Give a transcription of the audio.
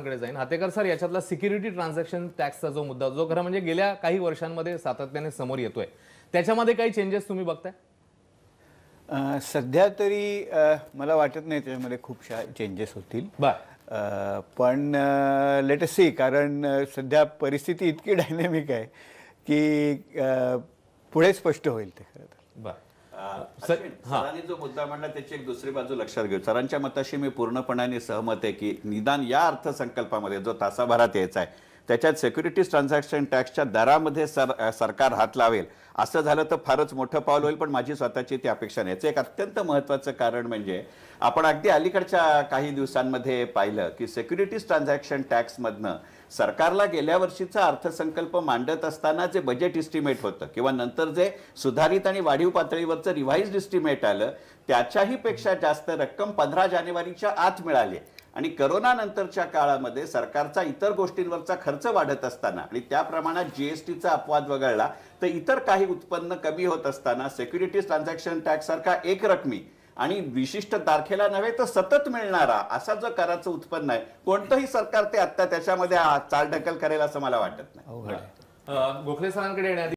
सरांकडे जाईन हातेकर सर याच्यातला security transaction टॅक्सचा जो मुद्दा जो खरं म्हणजे गेल्या काही वर्षांमध्ये सातत्याने समोर येतोय त्याच्यामध्ये काही चेंजेस तुम्ही बघताय सध्या तरी मला वाटत नाही त्याच्यामध्ये खूपशा चेंजेस होतील पण लेट सी कारण सध्या परिस्थिती इतकी डायनॅमिक आहे की पुढे स्पष्ट होईल ते खरं तर सरांनी जो मुद्दा मांडला त्याची एक दुसरी बाजू लक्षात घेऊ सरांच्या मताशी मी पूर्णपणाने सहमत आहे की निदान या अर्थसंकल्पामध्ये जो तासाभरात यायचा आहे त्याच्यात सेक्युरिटीज ट्रान्झॅक्शन टॅक्सच्या दरामध्ये सर सरकार हात लावेल असं झालं तर फारच मोठं पाऊल होईल पण माझी स्वतःची ती अपेक्षा नाही याचं एक अत्यंत महत्त्वाचं कारण म्हणजे आपण अगदी अलीकडच्या काही दिवसांमध्ये पाहिलं की सेक्युरिटीज ट्रान्झॅक्शन टॅक्समधनं सरकारला गेल्या वर्षीचा अर्थसंकल्प मांडत असताना जे बजेट इस्टिमेट होतं किंवा नंतर जे सुधारित आणि वाढीव पातळीवरचं रिव्हाइज इस्टिमेट आलं त्याच्याही पेक्षा जास्त रक्कम पंधरा जानेवारीच्या आत मिळाली आणि नंतरच्या काळामध्ये सरकारचा इतर गोष्टींवरचा खर्च वाढत असताना आणि त्या प्रमाणात जीएसटीचा अपवाद वगळला तर इतर काही उत्पन्न कमी होत असताना सेक्युरिटीज ट्रान्झॅक्शन टॅक्स सारखा एक रकमी आणि विशिष्ट तारखेला नव्हे तर सतत मिळणारा असा जो कराचं उत्पन्न आहे कोणतंही सरकार ते आत्ता त्याच्यामध्ये चालढकल करेल असं मला वाटत नाही गोखले सरांकडे